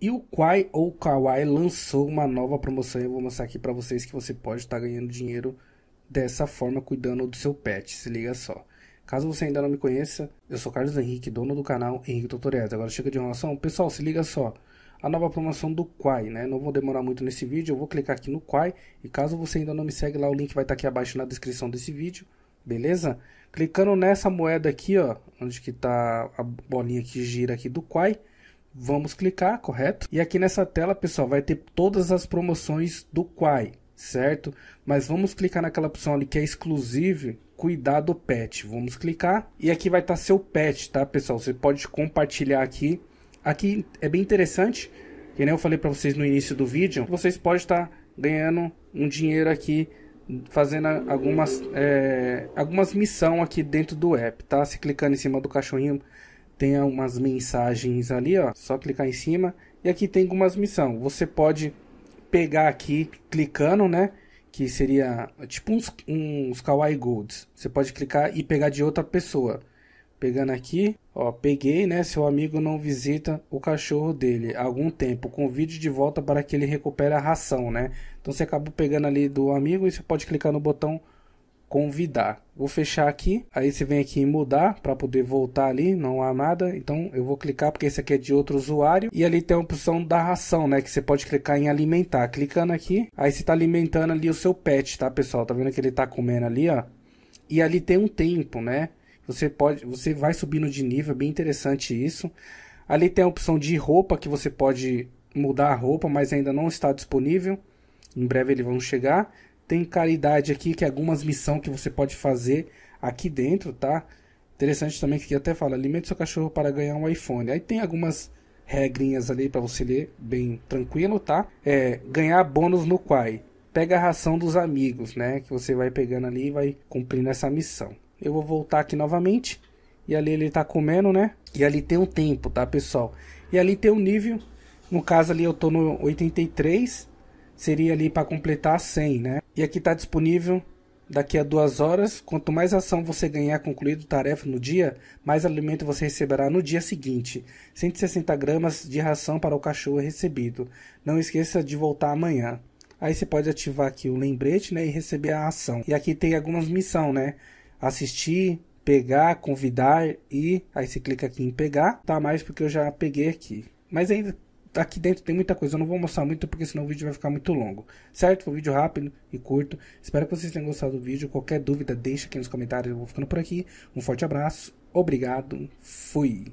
E o Kwai ou Kawai lançou uma nova promoção. Eu vou mostrar aqui para vocês que você pode estar tá ganhando dinheiro dessa forma cuidando do seu pet. Se liga só. Caso você ainda não me conheça, eu sou Carlos Henrique, dono do canal Henrique Tutoriais. Agora chega de enrolação. Pessoal, se liga só. A nova promoção do Quai, né? Não vou demorar muito nesse vídeo, eu vou clicar aqui no Quai. E caso você ainda não me segue lá, o link vai estar tá aqui abaixo na descrição desse vídeo. Beleza? Clicando nessa moeda aqui, ó, onde que tá a bolinha que gira aqui do Quai, Vamos clicar, correto? E aqui nessa tela, pessoal, vai ter todas as promoções do Quai, certo? Mas vamos clicar naquela opção ali que é exclusivo, cuidar do pet. Vamos clicar e aqui vai estar tá seu pet, tá, pessoal? Você pode compartilhar aqui. Aqui é bem interessante, que nem eu falei para vocês no início do vídeo, vocês podem estar tá ganhando um dinheiro aqui fazendo algumas é, algumas missão aqui dentro do app, tá? Se clicando em cima do cachorrinho, tem algumas mensagens ali, ó, só clicar em cima. E aqui tem algumas missões. Você pode pegar aqui clicando, né? Que seria é tipo uns, uns Kawaii Golds. Você pode clicar e pegar de outra pessoa. Pegando aqui, ó, peguei, né? Seu amigo não visita o cachorro dele há algum tempo. Convide de volta para que ele recupere a ração, né? Então você acabou pegando ali do amigo e você pode clicar no botão convidar. Vou fechar aqui, aí você vem aqui em mudar para poder voltar ali, não há nada. Então eu vou clicar porque esse aqui é de outro usuário e ali tem a opção da ração, né, que você pode clicar em alimentar. Clicando aqui, aí você está alimentando ali o seu pet, tá, pessoal? Tá vendo que ele está comendo ali, ó? E ali tem um tempo, né? Você pode, você vai subindo de nível, é bem interessante isso. Ali tem a opção de roupa que você pode mudar a roupa, mas ainda não está disponível. Em breve eles vão chegar. Tem caridade aqui, que é algumas missões que você pode fazer aqui dentro, tá? Interessante também que até fala, alimente seu cachorro para ganhar um iPhone. Aí tem algumas regrinhas ali para você ler bem tranquilo, tá? É, ganhar bônus no Quai. Pega a ração dos amigos, né? Que você vai pegando ali e vai cumprindo essa missão. Eu vou voltar aqui novamente. E ali ele tá comendo, né? E ali tem um tempo, tá, pessoal? E ali tem um nível. No caso ali eu tô no 83 seria ali para completar 100, né? E aqui está disponível daqui a duas horas. Quanto mais ação você ganhar concluído tarefa no dia, mais alimento você receberá no dia seguinte. 160 gramas de ração para o cachorro recebido. Não esqueça de voltar amanhã. Aí você pode ativar aqui o lembrete, né, e receber a ação. E aqui tem algumas missões, né? Assistir, pegar, convidar e aí você clica aqui em pegar. Tá mais porque eu já peguei aqui. Mas ainda aqui dentro tem muita coisa, eu não vou mostrar muito porque senão o vídeo vai ficar muito longo. Certo? Foi um vídeo rápido e curto. Espero que vocês tenham gostado do vídeo. Qualquer dúvida, deixa aqui nos comentários. Eu vou ficando por aqui. Um forte abraço. Obrigado. Fui.